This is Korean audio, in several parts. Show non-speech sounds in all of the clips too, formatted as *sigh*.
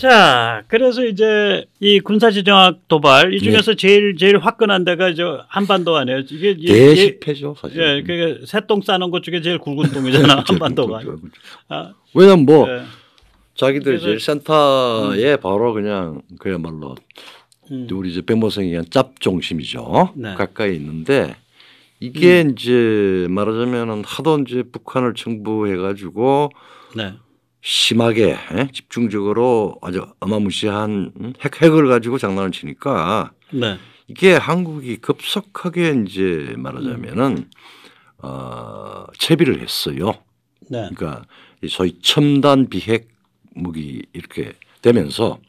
자, 그래서 이제 이 군사지정학 도발 이 중에서 네. 제일 제일 화끈한 데가 저 한반도 아니에요. 이게 대실패죠 네 사실. 예, 그게 새똥 싸는 것 중에 제일 굵은 똥이잖아 *laughs* 한반도가. 그렇죠. 아, 왜냐면 뭐 네. 자기들 제일 센터에 음. 바로 그냥 그야말로 음. 우리 이제 백모성이 한 짭중심이죠. 네. 가까이 있는데 이게 음. 이제 말하자면은 하던 이제 북한을 청부해가지고 네. 심하게 예? 집중적으로 아주 어마무시한 음, 핵, 핵을 가지고 장난을 치니까 네. 이게 한국이 급속하게 이제 말하자면은 어, 채비를 했어요. 네. 그러니까 소위 첨단 비핵 무기 이렇게 되면서 어,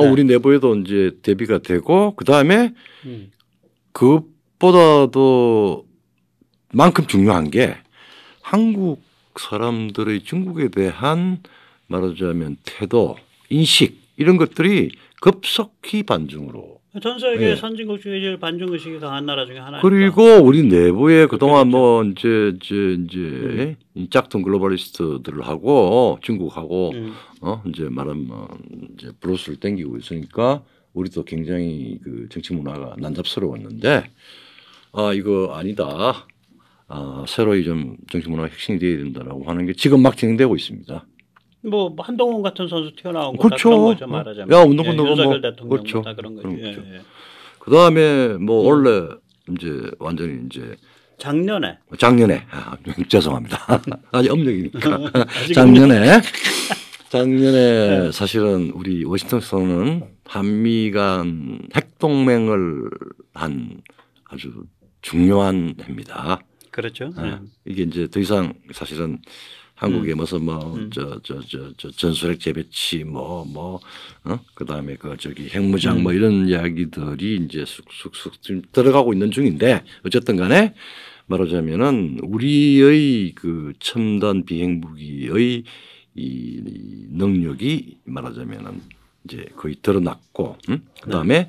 네. 어, 우리 내부에도 이제 대비가 되고 그 다음에 음. 그것보다도 만큼 중요한 게 한국 사람들의 중국에 대한 말하자면 태도, 인식 이런 것들이 급속히 반중으로 전 세계 예. 선진국 중에 제일 반중 의식이 강한 나라 중에 하나입니다. 그리고 우리 내부에 그동안 그렇죠. 뭐 이제 이제 이제 음. 짝퉁 글로벌리스트들하고 중국하고 음. 어 이제 말하면 이제 브로스를 땡기고 있으니까 우리도 굉장히 그 정치 문화가 난잡스러웠는데 아 이거 아니다. 어, 새로이 좀 정치 문화가 핵심이 돼야 된다라고 하는 게 지금 막 진행되고 있습니다. 뭐 한동훈 같은 선수 튀어나온 그렇죠. 그런 거죠 말하자면. 야 운동권 누구 예, 뭐 그렇죠. 그런 거죠. 그렇죠. 예, 예. 그다음에 뭐 음. 원래 이제 완전히 이제 작년에 작년에 아, *laughs* 죄송합니다. *laughs* 아직 엄력이니까 음, 작년에 *laughs* 작년에 네. 사실은 우리 워싱턴 선언은 한미 간 핵동맹을 한 아주 중요한 해입니다. 그렇죠. 네. 이게 이제 더 이상 사실은 한국에 음. 무슨 뭐저저저저 음. 저, 저, 전술핵 재배치 뭐뭐 뭐, 어? 그다음에 그 저기 핵무장 뭐 음. 뭐 이런 이야기들이 이제 쑥쑥쑥 지금 들어가고 있는 중인데 어쨌든 간에 말하자면은 우리의 그 첨단 비행 무기의 이 능력이 말하자면은 이제 거의 드러났고 응? 음? 그다음에 네.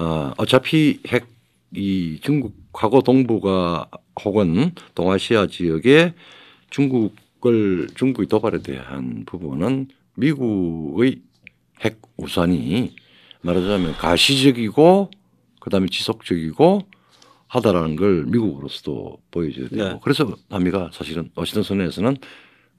어 어차피 핵 이 중국하고 동북아 혹은 동아시아 지역에 중국을 중국이 도발에 대한 부분은 미국의 핵 우산이 말하자면 가시적이고 그다음에 지속적이고 하다라는 걸 미국으로서도 보여줘야 되고 네. 그래서 남미가 사실은 어시턴 선언에서는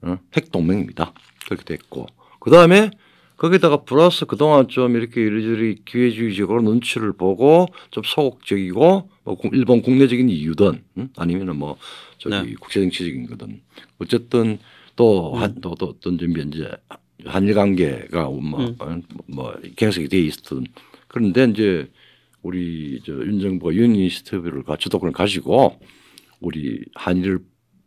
어, 핵 동맹입니다 그렇게 됐고 그 다음에 거기다가 플러스 그동안 좀 이렇게 이리저리 기회주의적으로 눈치를 보고 좀 소극적이고 뭐 일본 국내적인 이유든 음? 아니면은 뭐 저기 네. 국제정치적인 거든 어쨌든 또 한또 음. 또, 어떤 좀 이제 한일 관계가 뭐, 음. 어, 뭐 계속이 돼 있었던 그런데 이제 우리 저 윤정부가 유니스트를 주도권을 가지고 우리 한일을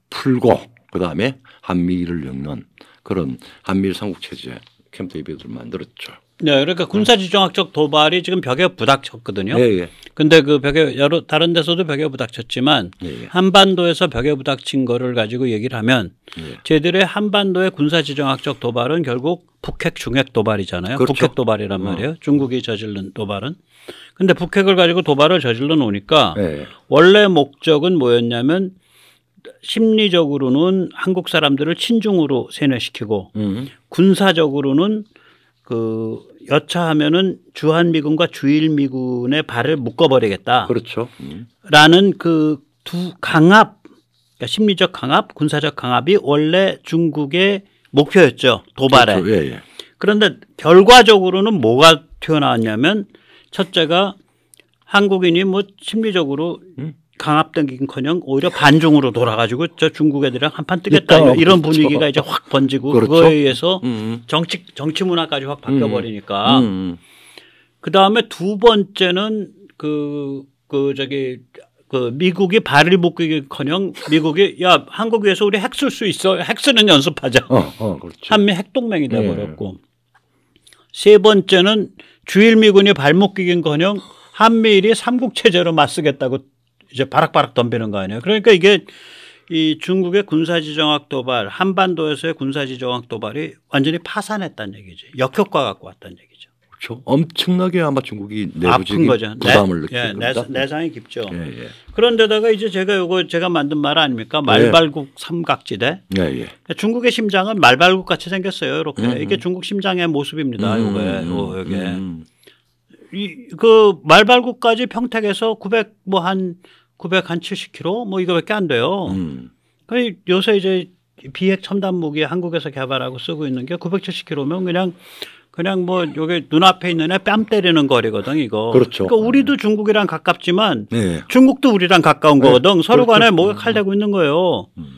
풀고 그 다음에 한미일을 엮는 그런 한미일 삼국 체제 캠프 예비군을 만들었죠. 네, 그러니까 군사지정학적 도발이 지금 벽에 부닥쳤거든요. 예, 예. 근데 그 벽에 여러 다른 데서도 벽에 부닥쳤지만 예, 예. 한반도에서 벽에 부닥친 거를 가지고 얘기를 하면 예. 쟤들의 한반도의 군사지정학적 도발은 결국 북핵 중핵 도발이잖아요. 그렇죠. 북핵 도발이란 어. 말이에요. 어. 중국이 저질른 도발은. 근데 북핵을 가지고 도발을 저질러 놓으니까 예, 예. 원래 목적은 뭐였냐면 심리적으로는 한국 사람들을 친중으로 세뇌시키고 음. 군사적으로는 그 여차하면은 주한미군과 주일미군의 발을 묶어버리겠다. 그렇죠. 음. 라는 그 두 강압, 그러니까 심리적 강압, 군사적 강압이 원래 중국의 목표였죠. 도발에. 그렇죠. 예, 예. 그런데 결과적으로는 뭐가 튀어나왔냐면 첫째가 한국인이 뭐 심리적으로 음. 강압적인커녕 오히려 반중으로 돌아가지고 저 중국 애들이랑 한판 뜨겠다 그러니까, 이런 그렇죠. 분위기가 이제 확 번지고 그렇죠. 그거에 의해서 음, 음. 정치 정치 문화까지 확 바뀌어 버리니까 음. 음, 음. 그 다음에 두 번째는 그, 그, 저기, 그, 미국이 발을 묶기 커녕 미국이 야, 한국 위에서 우리 핵 쓸 수 있어. 핵 쓰는 연습하자. 어, 어, 그렇죠. 한미 핵동맹이 돼버렸고. 예. 세 번째는 주일미군이 발목기긴 커녕 한미일이 삼국체제로 맞서겠다고 이제 바락바락 덤비는 거 아니에요. 그러니까 이게 이 중국의 군사지정학 도발, 한반도에서의 군사지정학 도발이 완전히 파산했다는 얘기지. 역효과 갖고 왔다는 얘기죠. 그렇죠. 엄청나게 아마 중국이 내부적인 부담을 예, 느끼고 겁니다. 내상이 깊죠. 예, 예. 그런데다가 이제 제가 이거 제가 만든 말 아닙니까? 예. 말발국 삼각지대. 예, 그러니까 중국의 심장은 말발국 같이 생겼어요. 이렇게 음, 음. 이게 중국 심장의 모습입니다. 음, 이거에 음, 이게. 그 말발굽까지 평택에서 900 뭐 한900한 70km 뭐 이거밖에 안 돼요. 음. 그 요새 이제 비핵 첨단 무기 한국에서 개발하고 쓰고 있는 게 970km면 그냥 그냥 뭐 요게 눈앞에 있는 애 뺨 때리는 거리거든 이거. 그렇죠. 그러니까 우리도 중국이랑 가깝지만 네. 중국도 우리랑 가까운 네, 거거든. 서로 그렇죠. 간에 목에 음. 칼 대고 있는 거예요. 음.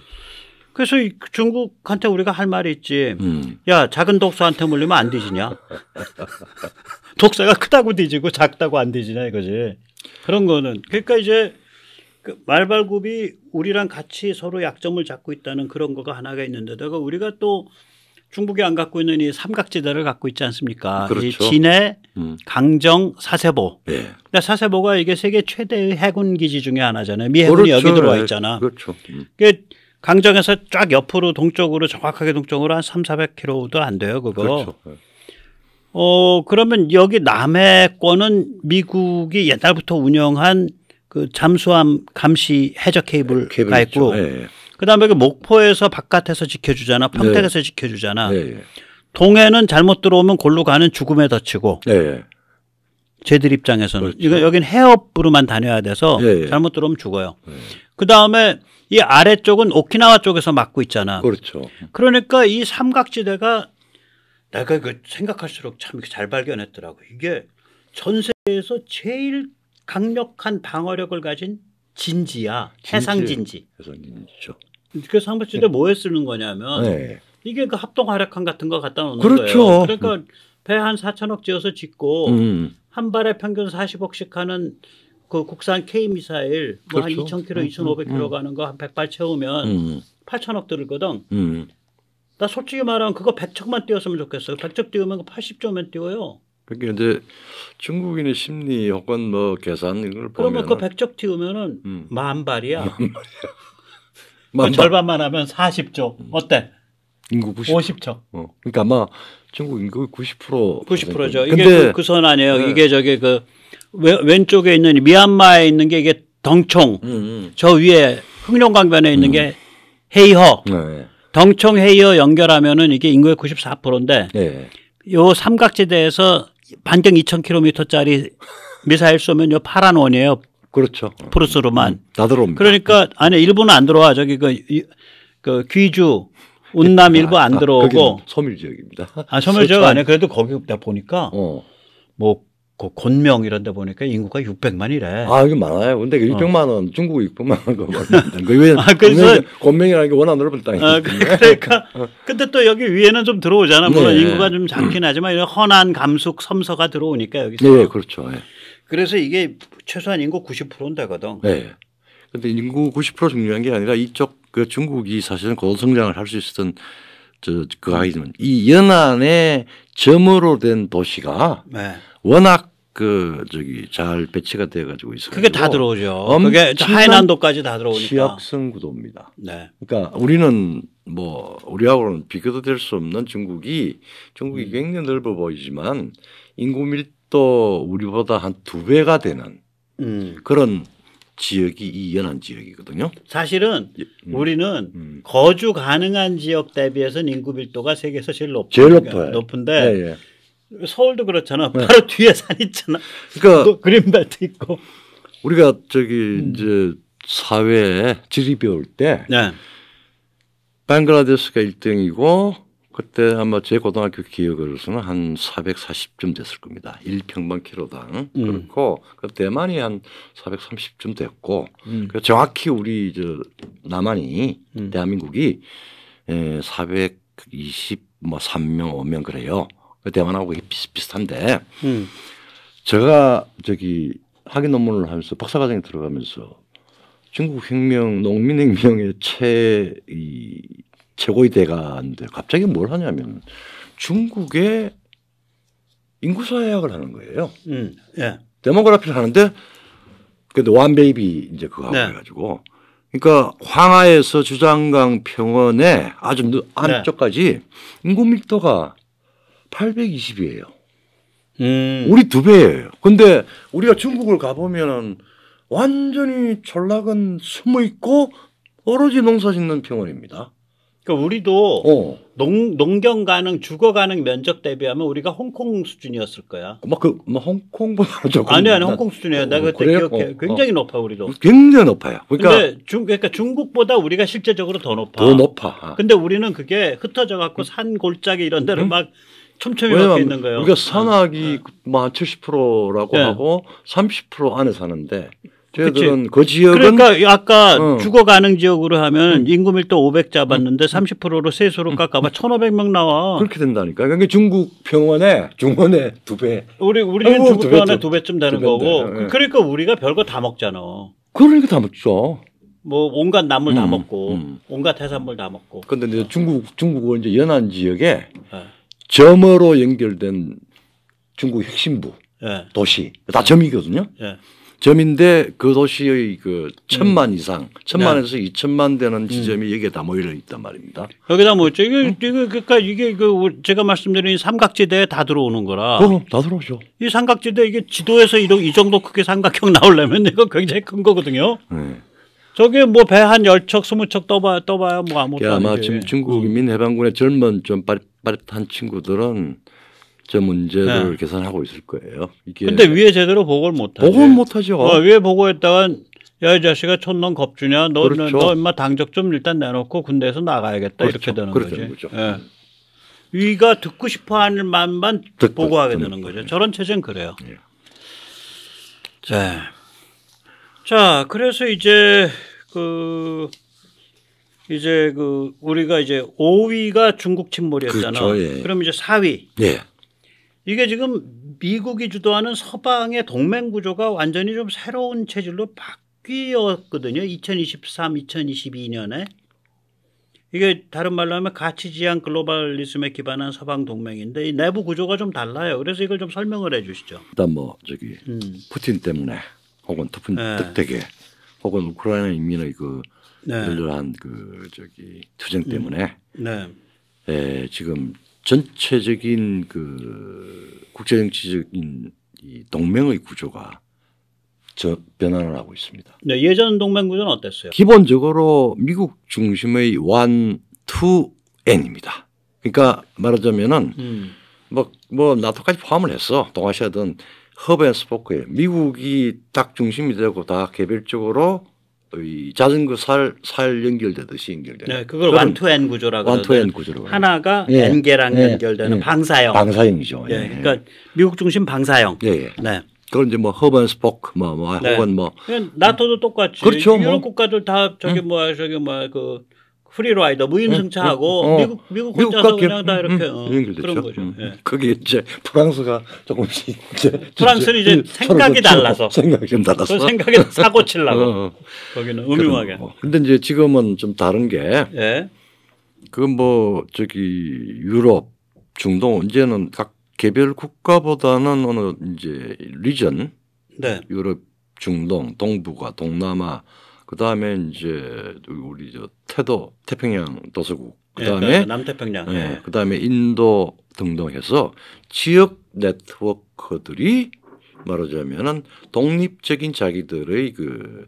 그래서 중국한테 우리가 할 말이 있지. 음. 야 작은 독소한테 물리면 안되지냐 *laughs* 독사가 크다고 뒤지고 작다고 안뒤지나 이거지. 그런 거는 그러니까 이제 그 말발굽이 우리랑 같이 서로 약점을 잡고 있다는 그런 거가 하나가 있는데다가 우리가 또 중국이 안 갖고 있는 이 삼각지대를 갖고 있지 않습니까? 그렇죠. 이 진해, 음. 강정, 사세보. 네. 근데 사세보가 이게 세계 최대의 해군 기지 중에 하나잖아요. 미 해군이 그렇죠. 여기 들어와 예. 있잖아. 그렇죠. 음. 그게 강정에서 쫙 옆으로 동쪽으로 정확하게 동쪽으로 한삼 사백 0 k 로도안 돼요, 그거. 그렇죠. 예. 어, 그러면 여기 남해권은 미국이 옛날부터 운영한 그 잠수함 감시 해적 케이블 케이블 가 있고 네. 그다음에 그 목포에서 바깥에서 지켜주잖아 평택에서 네. 지켜주잖아 네. 동해는 잘못 들어오면 골로 가는 죽음에 덧치고 제들 입장에서는 그렇죠. 이거 여긴 해협으로만 다녀야 돼서 잘못 들어오면 죽어요 그다음에 이 아래쪽은 오키나와 쪽에서 막고 있잖아 그렇죠. 그러니까 이 삼각지대가 내가 이거 그 생각할수록 참 잘 발견했더라고. 이게 전 세계에서 제일 강력한 방어력을 가진 진지야. 진지. 해상진지. 해상진지죠. 그래서 한번쯤에 네. 뭐에 쓰는 거냐면 네. 이게 그 합동 활약함 같은 거 갖다 놓는 그렇죠. 거예요. 그러니까 음. 배한 4천억 지어서 짓고 음. 한 발에 평균 40억씩 하는 그 국산 K 미사일 뭐한 그렇죠. 2,000km, 음. 2,500km 음, 음. 가는 거 한 100발 채우면 8천억 들거든. 나 솔직히 말하면 그거 100척만 띄웠으면 좋겠어요. 100척 띄우면 8 0점만 띄워요. 그러 그러니까 이제 중국인의 심리 혹은 뭐 계산 이걸 보면 그러면 그1 0 0척 띄우면은 음. 만발이야. *laughs* 만발 절반만 하면 40조. 음. 어때? 인구 90. 50척. 어. 그러니까 아마 중국 인구 90% 90%죠. 이게 그, 그선 아니에요. 네. 이게 저기 그 왼, 쪽에 있는 미얀마에 있는 게 이게 덩총. 음, 음. 저 위에 흑룡강변에 있는 음. 게 헤이허. 네. 덩청회이어 연결하면은 이게 인구의 94%인데 네. 요 삼각지대에서 반경 2,000km짜리 미사일 쏘면 요 파란 원이에요. 그렇죠. 프루스로만 음, 다 들어옵니다. 그러니까 아니 일본은 안 들어와 저기 그, 그 귀주 운남 일부 안 아, 아, 들어오고 아, 섬유 지역입니다. 아 섬유 지역 *laughs* 아니 그래도 거기 내가 보니까 어. 뭐그 곤명 이런 데 보니까 인구가 600만이래. 아, 이게 많아요. 근데 600만 어. 원, 어. 중국 600만 원 그거 왜 *laughs* 그 아, 그래서 곤명이라는 게 워낙 넓은 땅이 아, 그, 그러니까. 근데 또 여기 위에는 좀 들어오잖아. 네. 물론 네. 인구가 좀 작긴 하지만 이런 헌안, 감숙, 섬서가 들어오니까 여기서. 네, 그렇죠. 네. 그래서 이게 최소한 인구 90%는 되거든. 네. 근데 인구 90% 중요한 게 아니라 이쪽 그 중국이 사실은 고성장을 할 수 있었던 저그 아이들은 이 연안에 점으로 된 도시가 네. 워낙 그 저기 잘 배치가 돼 가지고 있어요. 그게 다 들어오죠. 그게 하이난도까지 다 들어오니까. 취약성 구도입니다. 네. 그러니까 우리는 뭐 우리하고는 비교도 될 수 없는 중국이 중국이 음. 굉장히 넓어 보이지만 인구 밀도 우리보다 한 두 배가 되는 음. 그런 지역이 이 연안 지역이거든요. 사실은 예. 음. 우리는 음. 거주 가능한 지역 대비해서 인구 밀도가 세계에서 제일 높은 제일 높아요. 높은데 예, 예. 서울도 그렇잖아. 네. 바로 뒤에 산 있잖아. 그러니까 그린벨트 있고. 우리가 저기 음. 이제 사회에 지리 배울 때 네. 방글라데스가 1등이고 그때 아마 제 고등학교 기억으로서는 한 440쯤 됐을 겁니다. 1평방키로당. 음. 그렇고 그 대만이 한 430쯤 됐고 음. 그러니까 정확히 우리 저 남한이 음. 대한민국이 에, 420뭐 3명 5명 그래요. 대만하고 비슷비슷한데 음. 제가 저기 학위 논문을 하면서 박사과정에 들어가면서 중국 혁명, 농민혁명의 최, 이, 최고의 대가인데 갑자기 뭘 하냐면 중국의 인구사회학을 하는 거예요. 음, 예. 데모그라피를 하는데 그래도 완베이비 이제 그거 하고 네. 해가지고 그러니까 황하에서 주장강 평원에 아주 안쪽까지 네. 인구 밀도가 820이에요. 음. 우리 두 배예요. 근데 우리가 중국을 가보면은 완전히 전락은 숨어 있고 오로지 농사 짓는 평원입니다. 그러니까 우리도 어. 농, 농경 가능, 주거 가능 면적 대비하면 우리가 홍콩 수준이었을 거야. 막 그, 막 뭐 홍콩보다 *laughs* 조금. 아니, 아니, 홍콩 수준이야. 나 어, 그때 그래 기억해. 어, 어, 굉장히 높아, 우리도. 굉장히 높아요. 그러니까. 중, 그러니까 중국보다 우리가 실제적으로 더 높아. 더 높아. 아. 근데 우리는 그게 흩어져 갖고 응. 음. 산 골짜기 이런 음. 데를 응? 막 촘촘히 박혀 있는 거예요. 우리가 산악이 네. 뭐 한70%라고 네. 하고 30% 안에 사는데 저희들은 그 지역은 그러니까 아까 어. 죽어 가능 지역으로 하면 인구 밀도 500 잡았는데 30%로 음. 세수로 음. 깎아봐 1,500명 나와. 그렇게 된다니까. 그러니까 중국 병원에 중원에 두 배. 우리 우리는 아, 뭐 중국 두 병원에 두 배쯤 되는 두 거고. 네. 그, 그러니까 우리가 별거 다 먹잖아. 그러니까 다 먹죠. 뭐 온갖 나물 음, 다 먹고 음. 온갖 해산물 다 먹고. 그런데 중국 중국은 이제 연안 지역에 네. 점으로 연결된 중국 핵심부 예. 도시 다 점이거든요. 예. 점인데 그 도시의 그 천만 음. 이상 천만에서 네. 이천만 되는 지점이 음. 여기에 다 모여 있단 말입니다. 여기다 뭐 이게 응? 이게 그러니까 이게 그 제가 말씀드린 삼각지대에 다 들어오는 거라. 그다 들어오죠. 이 삼각지대 이게 지도에서 이이 정도 크게 삼각형 *laughs* 나오려면 이거 굉장히 큰 거거든요. 네. 저게 뭐배 한 열척 스무 척 떠봐 떠봐야 뭐아무도 아마 지금 중국 음. 인민해방군의 젊은 좀 빠릿한 친구들은 저 문제를 네. 계산하고 있을 거예요. 이게 근데 위에 제대로 보고를 못하죠. 보고는 못하죠. 어, 위에 보고했다가 야이 자식아 촌놈 겁주냐 너, 그렇죠. 너 인마 당적 좀 일단 내놓고 군대에서 나가야겠다 그렇죠. 이렇게 되는 거지. 되 예. 위가 듣고 싶어 하는 만만 보고하게 되는 거죠. 저런 체제는 그래요. 네. 자. 자, 그래서 이제 그 이제 그 우리가 이제 5위가 중국 침몰이었잖아. 요 그렇죠, 예. 그럼 이제 4위. 예. 이게 지금 미국이 주도하는 서방의 동맹 구조가 완전히 좀 새로운 체질로 바뀌었거든요. 2023, 2022년에. 이게 다른 말로 하면 가치지향 글로벌리즘에 기반한 서방 동맹인데 이 내부 구조가 좀 달라요. 그래서 이걸 좀 설명을 해 주시죠. 일단 뭐 저기 음. 푸틴 때문에 혹은 푸틴 네. 예. 뜻되게 혹은 우크라이나 인민의 그 열렬한 네. 그 저기 투쟁 음. 때문에 네. 예, 지금 전체적인 그 국제정치적인 이 동맹의 구조가 저 변화를 하고 있습니다. 네, 예전 동맹 구조는 어땠어요? 기본적으로 미국 중심의 원, 투, 엔입니다 그러니까 말하자면은 음. 뭐, 뭐 나토까지 포함을 했어. 동아시아든 허브 앤 스포크에 미국이 딱 중심이 되고 다 개별적으로 이 자전거 그 살, 살 연결되듯이 연결되는. 네, 그걸 완투엔 구조라고 완투엔 구조라고 하나가 예, 엔계랑 예, 연결되는 예, 방사형. 방사형이죠. 예, 예, 예. 그러니까 미국 중심 방사형. 예, 예. 네. 그걸 이제 뭐 허번 스포크 뭐, 뭐 네. 혹은 뭐 나토도 똑같이 그렇죠. 이런 뭐. 국가들 다 저기 응? 음. 뭐 저기 뭐그 프리라이더 무임승차하고 응, 네, 어, 어. 미국 미국 혼자서 미국 그냥 다 음, 음, 이렇게 응, 음. 응. 어, 그런 거죠. 예. 그게 이제 프랑스가 조금씩 이제 프랑스는 이제 생각이 달라서 생각이 좀 달라서 생각이 사고 칠라고 어. 어. 거기는 음흉하게. 뭐. 근데 이제 지금은 좀 다른 게 예. 그뭐 저기 유럽 중동 언제는각 개별 국가보다는 어느 이제 리전 네. 유럽 중동 동부가 동남아 그 다음에 이제 우리 저 태도 태평양 도서국 그 다음에 네, 남태평양 네, 네. 그 다음에 인도 등등 해서 지역 네트워크들이 말하자면은 독립적인 자기들의 그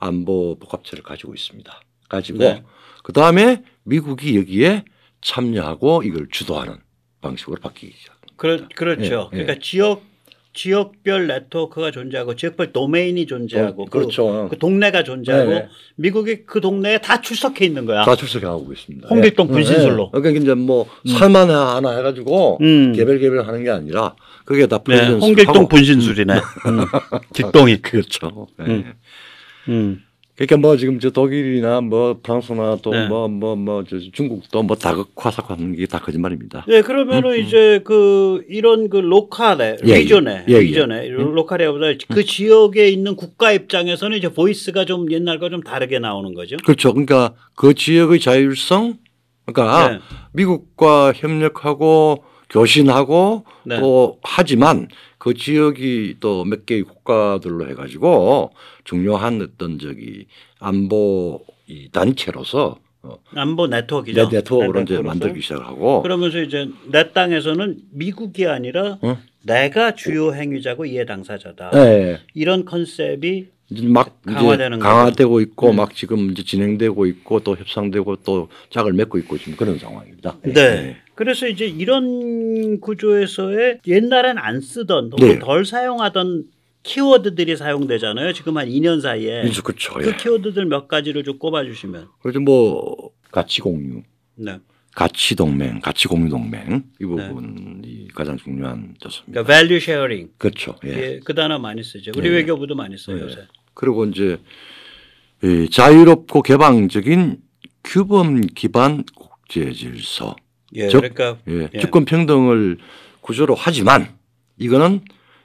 안보 복합체를 가지고 있습니다. 가지고 네. 그 다음에 미국이 여기에 참여하고 이걸 주도하는 방식으로 바뀌기 시작. 그렇, 그렇죠. 예, 예. 그러니까 지역 지역별 네트워크가 존재하고 지역별 도메인이 존재하고 어, 그 그렇죠. 그, 그, 동네가 존재하고 네, 네 미국이 그 동네에 다 출석해 있는 거야. 다 출석해 하고 있습니다. 홍길동 예. 분신술로. 네. 예. 그러니까 이제 뭐 살만 음. 하나 해가지고 음. 개별 개별 하는 게 아니라 그게 다 분신술. 네. 홍길동 분신술이네. 음. 뒷동이 음. *laughs* 그렇죠. 네. 음. 음. 그러니까 뭐 지금 저 독일이나 뭐 프랑스나 또 뭐 뭐뭐저 네. 중국도 뭐다 화석하는 그 게다 거짓말입니다. 네, 그러면은 음, 음. 이제 그 이런 그 로컬에 예, 리존에 예, 예, 리존에 로컬에 보다 그 지역에 있는 국가 입장에서는 이제 보이스가 좀 옛날과 좀 다르게 나오는 거죠. 그렇죠. 그러니까 그 지역의 자율성 그러니까 네. 미국과 협력하고 교신하고 네. 또 하지만 그 지역이 또 몇 개의 국가들로 해가지고 중요한 어떤 저기 안보 이 단체로서 어, 안보 네트워크죠. 네, 네트워크로 이제 만들기 시작하고 그러면서 이제 내 땅에서는 미국이 아니라 응? 내가 주요 행위자고 이해 당사자다. 네. 이런 컨셉이 막 강화되는 강화되고 있고 음. 막 지금 이제 진행되고 있고 또 협상되고 또 짝을 맺고 있고 지금 그런 상황입니다. 예. 네. 네. 그래서 이제 이런 구조에서의 옛날엔 안 쓰던 혹은 네. 덜 사용하던 키워드들이 사용되잖아요. 지금 한 2년 사이에. 그렇죠, 그렇죠. 그 예. 키워드들 몇 가지를 좀 꼽아 주시면. 그래서 뭐 가치 공유. 네. 가치 동맹, 가치 공유 동맹 이 네. 부분이 네. 가장 중요한 저입니다 그러니까 value sharing. 그렇죠. 예. 예. 그 단어 많이 쓰죠. 우리 예. 외교부도 많이 써요, 예. 요새. 그리고 이제 자유롭고 개방적인 규범 기반 국제 질서. 예, 즉, 그러니까 예, 예. 주권 평등을 구조로 하지만 이거는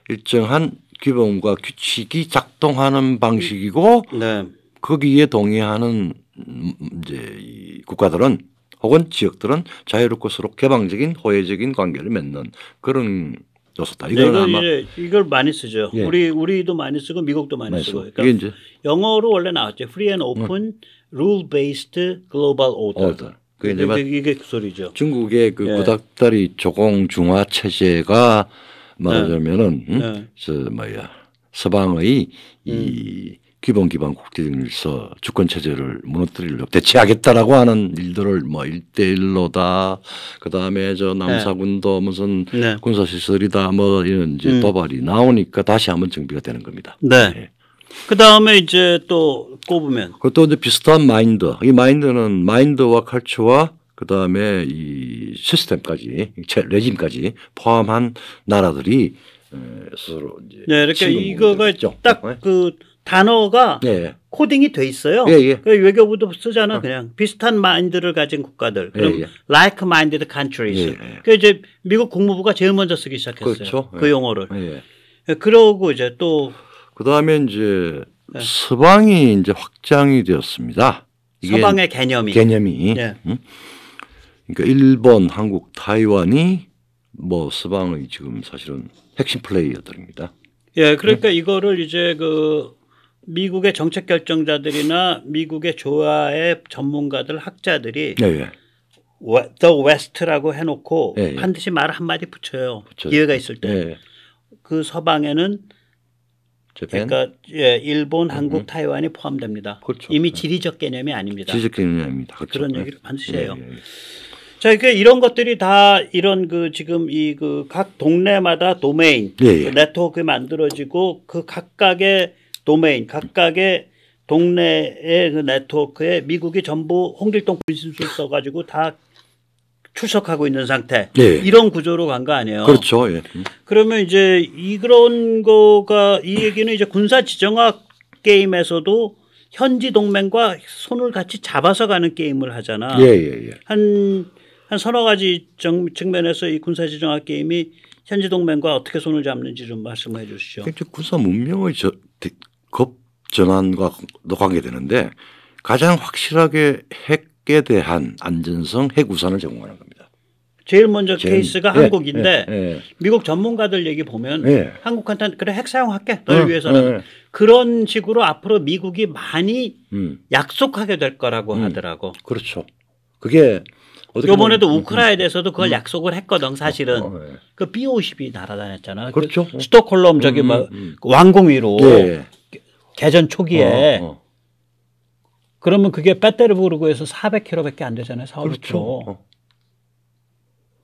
일정한 규범과 규칙이 작동하는 방식이고 네. 거기에 동의하는 음, 이제 이 국가들은 혹은 지역들은 자유롭고 서로 개방적인 호혜적인 관계를 맺는 그런 썼다. 네, 이거는 아마 이걸 많이 쓰죠. 예. 우리 우리도 많이 쓰고 미국도 많이, 많이 쓰고. 그러니까 이게 이제 영어로 원래 나왔죠. Free and 음. Open Rule Based Global Order. 그 이제 막 이게 그 소리죠. 중국의 그 예. 구닥다리 조공 중화 체제가 네. 말하자면은 예. 음? 예. 뭐야 서방의 음. 이 기본 기반 국제질서 주권 체제를 무너뜨리려고 대체하겠다라고 하는 일들을 뭐 일대일로다 그다음에 저 네. 남사군도 네. 무슨 네. 군사 시설이다 뭐 이런 이제 음. 도발이 나오니까 다시 한번 정비가 되는 겁니다. 네. 네. 그다음에 이제 또 꼽으면 그것도 이제 비슷한 마인드. 이 마인드는 마인드와 칼츠와 그다음에 이 시스템까지 레짐까지 포함한 나라들이 스스로 이제 네, 이렇게 이거가 딱그 네. 단어가 예. 코딩이 돼 있어요. 예, 예. 그 외교부도 쓰잖아 어. 그냥 비슷한 마인드를 가진 국가들. 예, 그럼 예, like-minded countries. 예, 예. 그 이제 미국 국무부가 제일 먼저 쓰기 시작했어요. 그렇죠. 그 용어를. 그러고 이제 또 그다음에 이제 서방이 이제 확장이 되었습니다. 서방의 개념이 개념이. 음? 그러니까 일본, 한국, 타이완이 뭐 서방의 지금 사실은 핵심 플레이어들입니다. 예, 그러니까 음. 이거를 이제 그 미국의 정책 결정자들이나 미국의 조화의 전문가들 학자들이 예, 예. The West라고 해놓고 예, 예. 반드시 말 한마디 붙여요. 붙여요. 기회가 있을 때. 예. 예. 그 서방에는 그러니까 예, 일본, 음, 한국, 음. 타이완이 포함됩니다. 그렇죠. 이미 예. 지리적 개념이 아닙니다. 지리적 개념이 아닙니다. 그렇죠. 그런 예. 얘기를 반드시 해요. 자, 그러니까 이런 것들이 다 이런 그 지금 이 그 각 동네마다 도메인 네트워크 만들어지고 그 각각의 도메인 각각의 동네의 그 네트워크에 미국이 전부 홍길동 분신술 써가지고 다 출석하고 있는 상태 예. 이런 구조로 간 거 아니에요. 그렇죠. 예. 그러면 이제 이런 거가 이 얘기는 이제 군사 지정학 게임에서도 현지 동맹과 손을 같이 잡아서 가는 게임을 하잖아. 예, 예, 예. 한, 한 서너 가지 정, 측면에서 이 군사 지정학 게임이 현지 동맹과 어떻게 손을 잡는지 좀 말씀해 주시죠. 그러니까 군사 문명의 저, 급 전환과도 관계되는데 가장 확실하게 핵에 대한 안전성 핵 우산을 제공하는 겁니다. 제일 먼저 제일 케이스가 예, 한국인데 예, 예. 미국 전문가들 얘기 보면 예. 한국한테 그래 핵 사용할게 너희 어, 위해서는 예, 예. 그런 식으로 앞으로 미국이 많이 음. 약속하게 될 거라고 음. 하더라고. 그렇죠. 그게 요번에도 음, 음. 우크라이나에 서도 그걸 음. 약속을 했거든 사실은 어, 어, 네. 그 B-50이 날아다녔잖아. 그 그렇죠. 그 스톡홀름 저기 막 음, 뭐 왕궁 위로 네. 개전 초기에 어, 어. 그러면 그게 빼테르부르고에서 400km밖에 안 되잖아요. 4 5 0 k 어.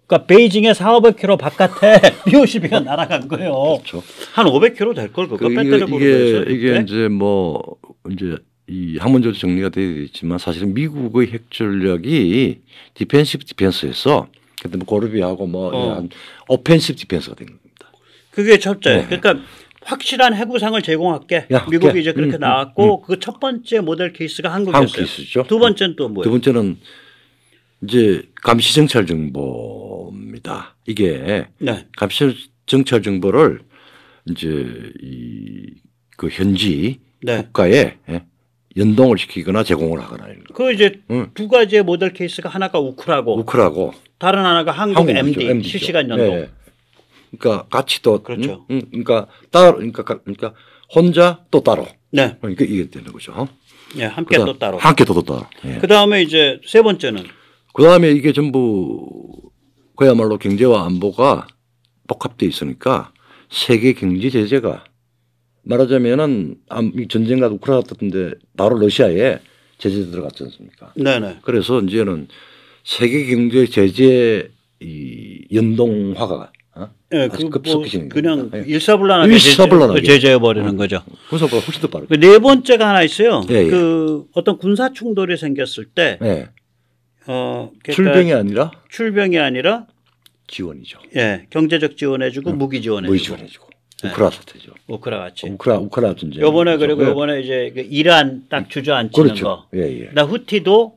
그러니까 베이징에 4, 0 0 k m 바깥에 *laughs* 미오시비가 날아간 거예요. 그렇죠. 한 500km 될 걸 그거 빼테부르크에서 그 이게, 이게 이제 뭐 이제 이 학문적으로 정리가 되어 있지만 사실은 미국의 핵 전략이 디펜시브 디펜스에서 그때 뭐 고르비하고 뭐 어. 어펜시브 디펜스가 된 겁니다. 그게 첫째. 네. 그러니까 확실한 해구상을 제공할게. 야, 미국이 이제 그렇게 음, 음 나왔고 음, 그첫 번째 모델 케이스가 한국이었어요. 한국 두 번째는 또 뭐예요? 두 번째는 이제 감시 정찰 정보입니다. 이게 네. 감시 정찰 정보를 이제 이 그 현지 네. 국가에 예, 연동을 시키거나 제공을 하거나 이런 거. 그 이제 응. 음. 두 가지의 모델 케이스가 하나가 우크라고, 우크라고 다른 하나가 한국, 한국 MD, 실시간 연동. 네. 그러니까 같이 또 음? 그렇죠. 음, 그러니까 따로 그러니까 그러니까 혼자 또 따로. 네. 그러니까 이게 되는 거죠. 네, 함께 그다음, 또 따로. 함께 또 따로. 네. 그다음에 이제 세 번째는 그다음에 이게 전부 그야말로 경제와 안보가 복합돼 있으니까 세계 경제 제재가 말하자면은 전쟁과 우크라이나 같은데 바로 러시아에 제재 들어갔지 않습니까? 네네. 그래서 이제는 세계 경제 제재 이 연동화가 어? 예, 그, 뭐 그냥 예. 일사불란하게 일사불란하게 제재해 버리는 예. 거죠. 군사보다 예. 훨씬 더 빠르게. 그 네 번째가 하나 있어요. 예, 예. 그 어떤 군사 충돌이 생겼을 때 예. 어, 그러니까 출병이 아니라 출병이 아니라 지원이죠. 예, 경제적 지원해주고 응. 예. 무기 지원해주고. 무기 지원해주고. 우크라 사태죠. 우크라 같이. 우크라 우크라 전쟁. 요번에 그리고 요번에 이제 그 이란 딱 음. 주저앉히는 그렇죠. 거. 예, 예. 나 후티도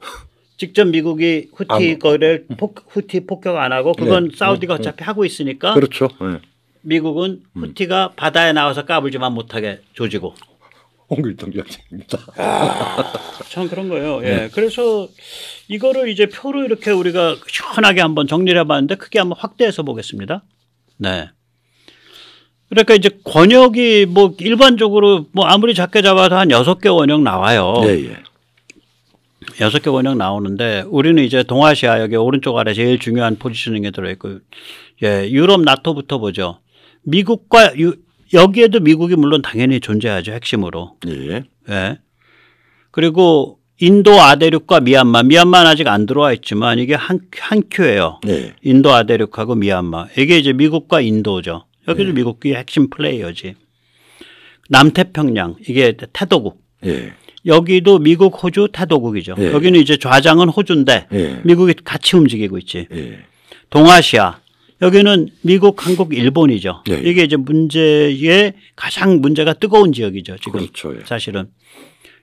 직접 미국이 후티 거를 폭, 후티 폭격 안 하고 그건 네. 사우디가 네. 어차피 하고 있으니까 그렇죠. 네. 미국은 음. 후티가 바다에 나와서 까불지만 못하게 조지고 홍길동 전입니다참 아, 그런 거예요. 예. 네. 그래서 이거를 이제 표로 이렇게 우리가 시원하게 한번 정리를 해봤는데 크게 한번 확대해서 보겠습니다. 네. 그러니까 이제 권역이 뭐 일반적으로 뭐 아무리 작게 잡아도 한여개 원역 나와요. 예, 예. 여섯 개 번역 나오는데 우리는 이제 동아시아 여기 오른쪽 아래 제일 중요한 포지셔닝에 들어있고 예, 유럽 나토부터 보죠. 미국과 유, 여기에도 미국이 물론 당연히 존재하죠 핵심으로. 예. 예. 그리고 인도 아대륙과 미얀마. 미얀마는 아직 안 들어와 있지만 이게 한, 한 큐예요. 예. 인도 아대륙하고 미얀마. 이게 이제 미국과 인도죠. 여기도 예. 미국이 핵심 플레이어지. 남태평양 이게 태도국. 예. 여기도 미국, 호주 타도국이죠. 예. 여기는 이제 좌장은 호주인데 예. 미국이 같이 움직이고 있지. 예. 동아시아 여기는 미국, 한국, 일본이죠. 예, 예. 이게 이제 문제의 가장 문제가 뜨거운 지역이죠. 지금 그렇죠. 예. 사실은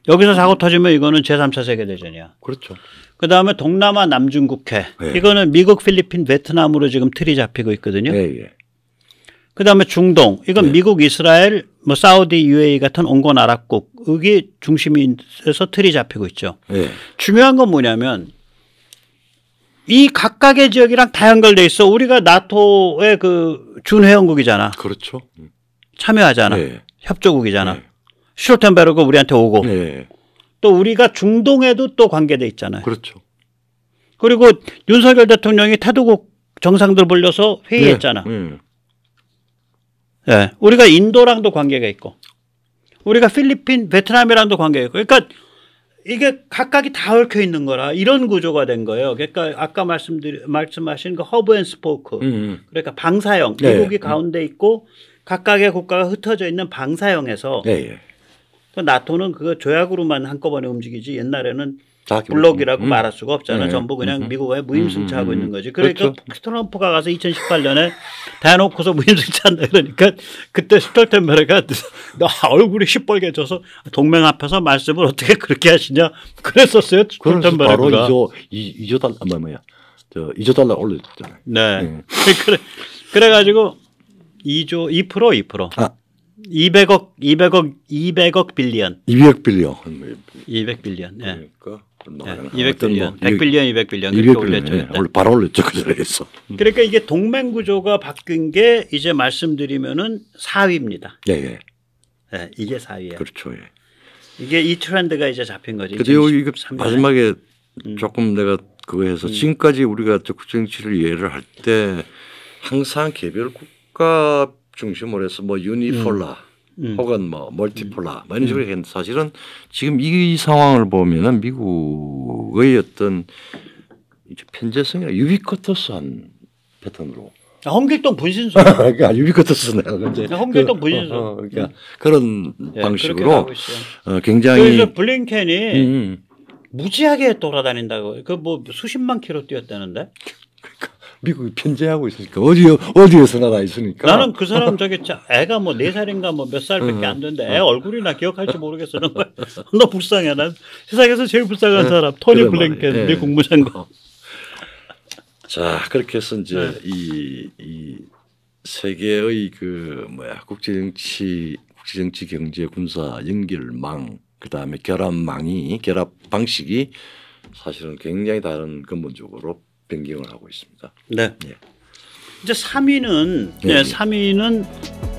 여기서 사고 터지면 이거는 제3차 세계 대전이야. 그렇죠. 그 다음에 동남아 남중국해 이거는 미국, 필리핀, 베트남으로 지금 틀이 잡히고 있거든요. 그 다음에 중동. 이건 네. 미국, 이스라엘, 뭐 사우디, UAE 같은 온건 아랍국. 이기 중심에서 틀이 잡히고 있죠. 네. 중요한 건 뭐냐면 이 각각의 지역이랑 다 연결돼 있어. 우리가 나토의 그 준회원국이잖아. 그렇죠. 음. 참여하잖아. 네. 협조국이잖아. 네. 슈로텐베르그 우리한테 오고. 네. 또 우리가 중동에도 또 관계돼 있잖아요. 그렇죠. 그리고 윤석열 대통령이 태도국 정상들 불려서 회의했잖아. 네. 예. 우리가 인도랑도 관계가 있고 우리가 필리핀, 베트남이랑도 관계가 있고 그러니까 이게 각각이 다 얽혀 있는 거라 이런 구조가 된 거예요. 그러니까 아까 말씀드리, 말씀하신 그 허브 앤 스포크 음. 음. 그러니까 방사형 예, 미국이 예. 가운데 있고 각각의 국가가 흩어져 있는 방사형에서 네. 나토는 그거 조약으로만 한꺼번에 움직이지 옛날에는 블록이라고 음. 말할 수가 없잖아요. 네. 전부 그냥 미국에 무임승차하고 있는 거지. 그러니까 그렇죠. 트럼프가 가서 2018년에 대놓고서 무임승차한다 그러니까 그때 스톨텐베르가 얼굴이 시뻘개져서 동맹 앞에서 말씀을 어떻게 그렇게 하시냐 그랬었어요. 스톨텐베르가. 바로 이조 달러 아, 뭐야 저 2조 달러 올려줬잖아요. 네. 네. *laughs* 그래 그래가지고 2조 2% 2%. 아. 200억 200억 200억 빌리언. 200억 빌리언. 200 빌리언. 예. 그러니까 200빌리언, 100빌리언, 200빌리언 이렇게 0 0 올렸죠. 네. 원 바로 올렸죠 그 자리에서. 음. 그러니까 이게 동맹 구조가 바뀐 게 이제 말씀드리면은 4위입니다. 예, 예. 네, 이게 4위예요. 그렇죠. 예. 이게 이 트렌드가 이제 잡힌 거죠. 그래요. 마지막에 음. 조금 내가 그거 해서 음. 지금까지 우리가 국정정치를 예를 할 때 항상 개별 국가 중심으로 해서 뭐 유니폴라 음. 음. 혹은 뭐 멀티폴라 뭐 이런 음. 식으로 했는데 사실은 지금 이 상황을 보면은 미국의 어떤 편재성이나 유비쿼터스한 패턴으로 아, 홍길동 분신술. *laughs* 그러니까 유비쿼터스네. 그러니 홍길동 아, 그, 분신술. 어, 어, 그러니까 음. 그런 네, 방식으로 어, 굉장히 그래서 블링켄이 음, 음. 무지하게 돌아다닌다고. 그 뭐 수십만 킬로 뛰었다는데. 미국이 편제하고 있으니까 어디 어디에서나 다 있으니까. 나는 그 사람 *laughs* 저기 애가 뭐 네 살인가 뭐 몇 살밖에 네. 안 되는데 네. 애 얼굴이나 기억할지 모르겠어. 정말 나 뭐, *laughs* 불쌍해. 난 세상에서 제일 불쌍한 네. 사람 토니 그래 블랭켄 네. 예. 미국 무장관. 어. 자 그렇게 해서 이제 이이 네. 세계의 그 뭐야 국제 정치 국제 정치 경제 군사 연결망 그다음에 결합망이 결합 방식이 사실은 굉장히 다른 근본적으로 변경을 하고 있습니다. 네. 예. 이제 3위는 네, 예, 3위는 예.